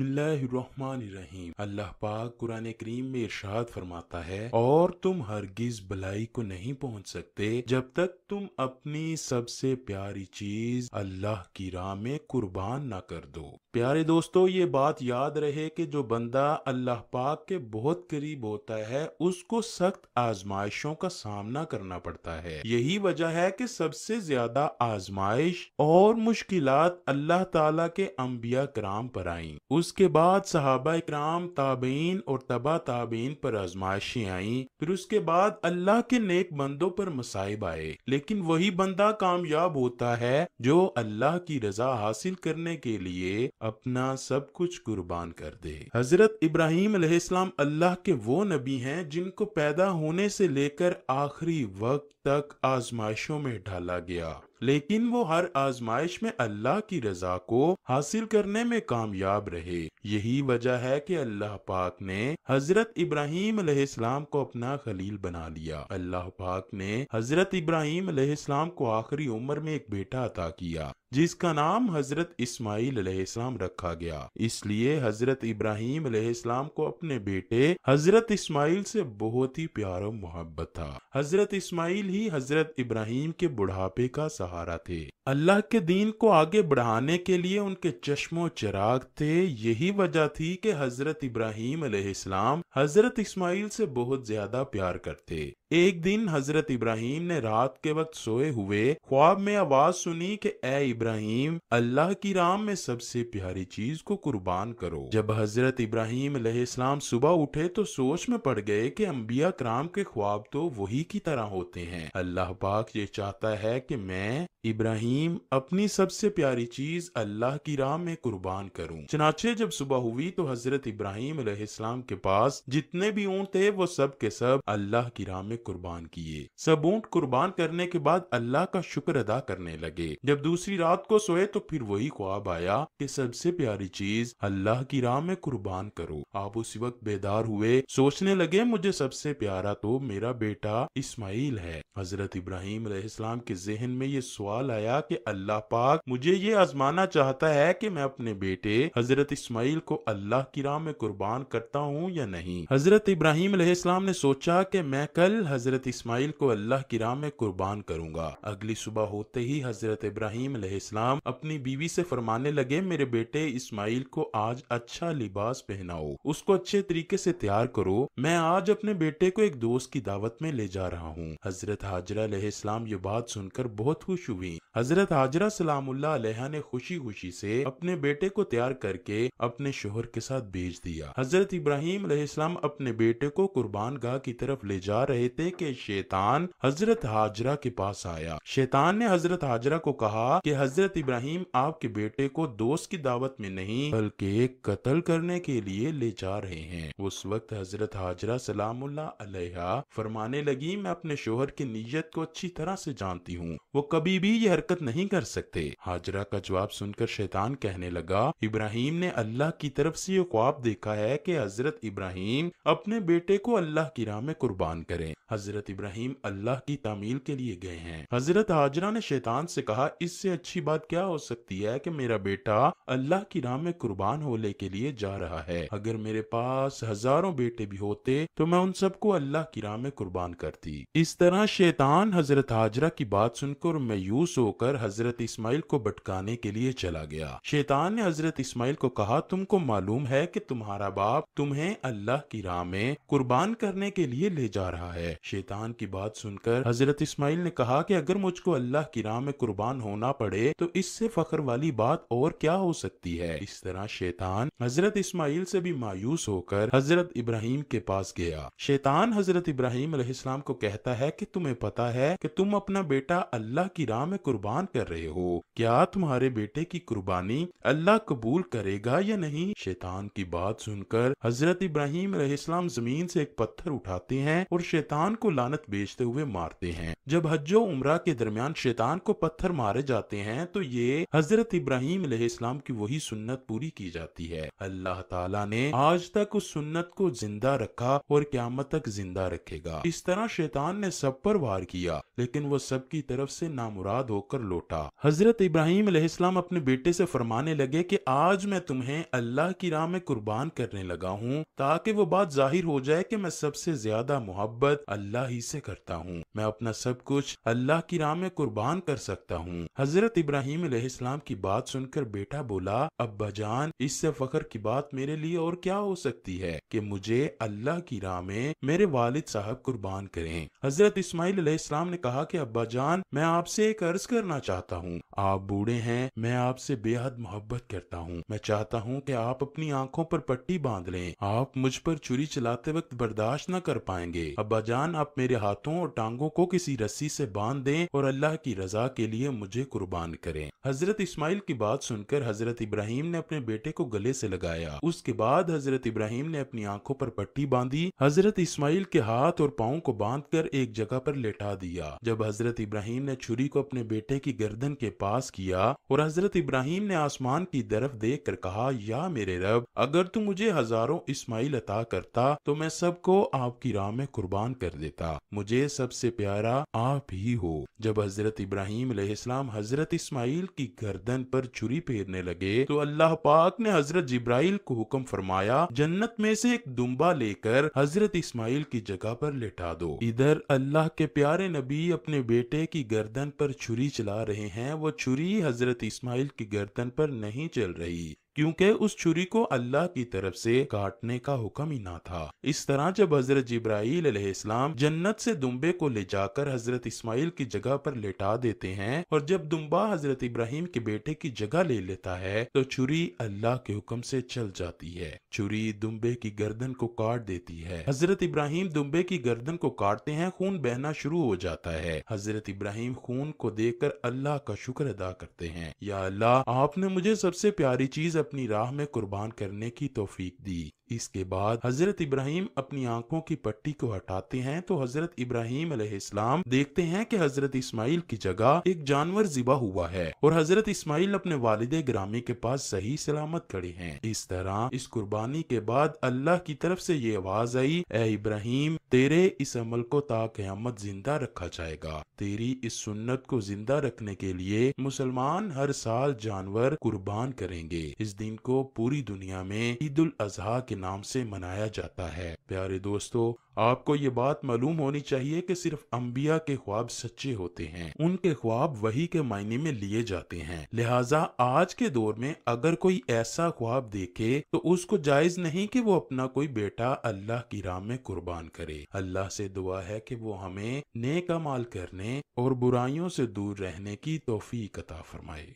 बिस्मिल्लाहिर्रहमानिर्रहीम अल्लाह पाक कुरान करीम में इरशाद फरमाता है और तुम हरगिज भलाई को नहीं पहुंच सकते जब तक तुम अपनी सबसे प्यारी चीज अल्लाह की राह में कुर्बान ना कर दो प्यारे दोस्तों ये बात याद रहे कि जो बंदा अल्लाह पाक के बहुत करीब होता है उसको सख्त आजमाइशों का सामना करना पड़ता है यही वजह है कि सबसे ज्यादा आजमाइश और मुश्किलात अल्लाह ताला के अम्बिया कराम पर आई उस उसके बाद सहाबा इक्राम ताबीन और तबा ताबीन पर आजमाइशें आई फिर उसके बाद अल्लाह के नेक बंदों पर मसाइब आए लेकिन वही बंदा कामयाब होता है जो अल्लाह की रजा हासिल करने के लिए अपना सब कुछ कुर्बान कर दे हजरत इब्राहिम अलैहिस्सलाम अल्लाह के वो नबी हैं जिनको पैदा होने से लेकर आखिरी वक्त तक आजमाइशों में ढाला गया लेकिन वो हर आजमाइश में अल्लाह की रजा को हासिल करने में कामयाब रहे यही वजह है कि अल्लाह पाक ने हजरत इब्राहिम इस्लाम को अपना खलील बना लिया अल्लाह पाक ने हजरत इब्राहिम इस्लाम को आखिरी उम्र में एक बेटा अता किया जिसका नाम हजरत इस्माईल अलैहिस्सलाम रखा गया इसलिए हजरत इब्राहिम अलैहिस्सलाम को अपने बेटे हजरत इस्माईल से बहुत ही प्यार और मोहब्बत था हजरत इस्माईल ही हजरत इब्राहिम के बुढ़ापे का सहारा थे अल्लाह के दीन को आगे बढ़ाने के लिए उनके चश्मो चिराग थे यही वजह थी कि हजरत इब्राहिम अलैहिस्सलाम हजरत इस्माइल से बहुत ज्यादा प्यार करते एक दिन हजरत इब्राहिम ने रात के वक्त सोए हुए ख्वाब में आवाज सुनी कि ए इब्राहिम अल्लाह की राम में सबसे प्यारी चीज को कुर्बान करो जब हजरत इब्राहिम इस्लाम सुबह उठे तो सोच में पड़ गए कि अम्बिया कराम के ख्वाब तो वही की तरह होते हैं अल्लाह पाक ये चाहता है कि मैं इब्राहिम अपनी सबसे प्यारी चीज अल्लाह की राम में कुर्बान करूँ चनाचे जब सुबह हुई तो हजरत इब्राहिम अलैहिस्सलाम के पास जितने भी ऊँट थे वो सब के सब अल्लाह की राम में कुर्बान किए सब ऊँट कुर्बान करने के बाद अल्लाह का शुक्र अदा करने लगे जब दूसरी रात को सोए तो फिर वही ख्वाब आया कि सबसे प्यारी चीज अल्लाह की राह में कुर्बान करो आप उस वक्त बेदार हुए सोचने लगे मुझे सबसे प्यारा तो मेरा बेटा इस्माइल है हजरत इब्राहिम इस्लाम के जहन में ये सवाल आया कि अल्लाह पाक मुझे ये आजमाना चाहता है कि मैं अपने बेटे हजरत इस्माइल को अल्लाह की राह में कुर्बान करता हूँ या नहीं हजरत इब्राहिम अलैहिस्सलाम ने सोचा कि मैं कल हज़रत इस्माइल को अल्लाह की राह में कुर्बान करूंगा अगली सुबह होते ही हज़रत इब्राहिम अलैहिस्सलाम अपनी बीवी से फरमाने लगे मेरे बेटे इस्माइल को आज अच्छा लिबास पहनाओ उसको अच्छे तरीके से तैयार करो मैं आज अपने बेटे को एक दोस्त की दावत में ले जा रहा हूँ हज़रत हाजरा अलैहिस्सलाम ये बात सुनकर बहुत खुश हुई हज़रत हाजरा सलामुल्ला ने खुशी खुशी से अपने बेटे को तैयार करके अपने शोहर के साथ भेज दिया हज़रत इब्राहिम अपने बेटे को कुर्बान गाह की तरफ ले जा रहे थे थे के शैतान हजरत हाजरा के पास आया शैतान ने हजरत हाजरा को कहा कि हजरत इब्राहिम आपके बेटे को दोस्त की दावत में नहीं बल्कि कत्ल करने के लिए ले जा रहे हैं उस वक्त हजरत हाजरा सलामुल्ला फरमाने लगी मैं अपने शोहर की नीयत को अच्छी तरह से जानती हूँ वो कभी भी ये हरकत नहीं कर सकते हाजरा का जवाब सुनकर शैतान कहने लगा इब्राहिम ने अल्लाह की तरफ से ये ख्वाब देखा है कि हजरत इब्राहिम अपने बेटे को अल्लाह की राह में कुर्बान करें हजरत इब्राहिम अल्लाह की तामील के लिए गए हैं हजरत हाजरा ने शैतान से कहा इससे अच्छी बात क्या हो सकती है कि मेरा बेटा अल्लाह की राह में कुर्बान होने के लिए जा रहा है अगर मेरे पास हजारों बेटे भी होते तो मैं उन सबको अल्लाह की राह में कुर्बान करती इस तरह शैतान हजरत हाजरा की बात सुनकर मायूस होकर हजरत इस्माइल को भटकाने के लिए चला गया शैतान ने हजरत इस्माइल को कहा तुमको मालूम है की तुम्हारा बाप तुम्हें अल्लाह की राह में कुर्बान करने के लिए ले जा रहा है शैतान की बात सुनकर हजरत इस्माइल ने कहा कि अगर मुझको अल्लाह की राह में कुर्बान होना पड़े तो इससे फखर वाली बात और क्या हो सकती है इस तरह शैतान हजरत इस्माइल से भी मायूस होकर हजरत इब्राहिम के पास गया शैतान हजरत इब्राहिम अलैहिस्सलाम को कहता है कि तुम्हें पता है कि तुम अपना बेटा अल्लाह की राह में कुर्बान कर रहे हो क्या तुम्हारे बेटे की कुर्बानी अल्लाह कबूल करेगा या नहीं शैतान की बात सुनकर हजरत इब्राहिम अलैहिस्सलाम जमीन से एक पत्थर उठाते हैं और शैतान शैतान को लानत बेचते हुए मारते हैं जब हज्जो उमरा के दरमियान शैतान को पत्थर मारे जाते हैं तो ये हजरत इब्राहिम इस्लाम की वही सुन्नत पूरी की जाती है अल्लाह ताला ने आज तक उस सुन्नत को जिंदा रखा और क्यामत तक जिंदा रखेगा इस तरह शैतान ने सब पर वार किया लेकिन वो सब की तरफ से नामुराद होकर लौटा हजरत इब्राहिम इस्लाम अपने बेटे से फरमाने लगे कि आज मैं तुम्हें अल्लाह की राह में कुर्बान करने लगा हूँ ताकि वो बात जाहिर हो जाए कि मैं सबसे ज्यादा मोहब्बत अल्लाह ही से करता हूँ मैं अपना सब कुछ अल्लाह की राह में कुर्बान कर सकता हूँ हजरत इब्राहिम इस्लाम की बात सुनकर बेटा बोला अब्बा जान इससे फखर की बात मेरे लिए और क्या हो सकती है कि मुझे अल्लाह की राह में मेरे वालिद साहब कुर्बान करें हजरत इस्माइल ने कहा कि अब्बा जान मैं आपसे एक अर्ज करना चाहता हूँ आप बूढ़े हैं मैं आपसे बेहद मोहब्बत करता हूँ मैं चाहता हूँ कि आप अपनी आंखों पर पट्टी बांध लें आप मुझ पर चुरी चलाते वक्त बर्दाश्त न कर पाएंगे अब्बा जान दरमियान आप मेरे हाथों और टांगों को किसी रस्सी से बांध दें और अल्लाह की रजा के लिए मुझे कुर्बान करें हजरत इस्माइल की बात सुनकर हजरत इब्राहिम ने अपने बेटे को गले से लगाया उसके बाद हजरत इब्राहिम ने अपनी आंखों पर पट्टी बांधी हजरत इस्माइल के हाथ और पाओ को बांध कर एक जगह पर लेटा दिया जब हजरत इब्राहिम ने छुरी को अपने बेटे की गर्दन के पास किया और हजरत इब्राहिम ने आसमान की तरफ देख कर कहा या मेरे रब अगर तू मुझे हजारों इस्माइल अता करता तो मैं सबको आपकी राह में कुर्बान कर कर देता मुझे सबसे प्यारा आप ही हो जब हजरत इब्राहिम इस्लाम हजरत इस्माइल की गर्दन पर छुरी फेरने लगे तो अल्लाह पाक ने हजरत जिब्राइल को हुक्म फरमाया जन्नत में से एक दुम्बा लेकर हजरत इस्माइल की जगह पर लेटा दो इधर अल्लाह के प्यारे नबी अपने बेटे की गर्दन पर छुरी चला रहे हैं वो छुरी हजरत इस्माइल की गर्दन पर नहीं चल रही क्योंकि उस छुरी को अल्लाह की तरफ से काटने का हुक्म ही ना था इस तरह जब हजरत जब्राईल इस्लाम जन्नत से दुम्बे को ले जाकर हजरत इस्माइल की जगह पर लेटा देते हैं और जब दुम्बा हजरत इब्राहिम के बेटे की जगह ले लेता है तो छुरी अल्लाह के हुक्म से चल जाती है छुरी दुम्बे की गर्दन को काट देती है हजरत इब्राहिम दुम्बे की गर्दन को काटते हैं खून बहना शुरू हो जाता है हजरत इब्राहिम खून को देख अल्लाह का शुक्र अदा करते हैं या अल्लाह आपने मुझे सबसे प्यारी चीज अपनी राह में कुर्बान करने की तोफीक दी इसके बाद हजरत इब्राहिम अपनी आंखों की पट्टी को हटाते हैं तो हजरत इब्राहिम अलैहिस्सलाम देखते हैं कि हजरत इस्माइल की जगह एक जानवर जिबा हुआ है और हजरत इस्माइल अपने वालिद ग्रामी के पास सही सलामत खड़े हैं इस तरह इस कुर्बानी के बाद अल्लाह की तरफ से ये आवाज आई ए इब्राहिम तेरे इस अमल को ताकयामत जिंदा रखा जाएगा तेरी इस सुन्नत को जिंदा रखने के लिए मुसलमान हर साल जानवर कुर्बान करेंगे इस दिन को पूरी दुनिया में ईद उल अजहा के नाम से मनाया जाता है प्यारे दोस्तों आपको ये बात मालूम होनी चाहिए कि सिर्फ अम्बिया के ख्वाब सच्चे होते हैं उनके ख्वाब वही के मायने में लिए जाते हैं लिहाजा आज के दौर में अगर कोई ऐसा ख्वाब देखे तो उसको जायज नहीं कि वो अपना कोई बेटा अल्लाह की राम में कुर्बान करे अल्लाह से दुआ है कि वो हमें नेक अमाल करने और बुराइयों से दूर रहने की तोहफी कता फरमाए